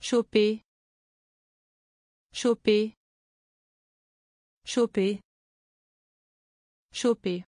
Choper. Choper. Choper. Choper.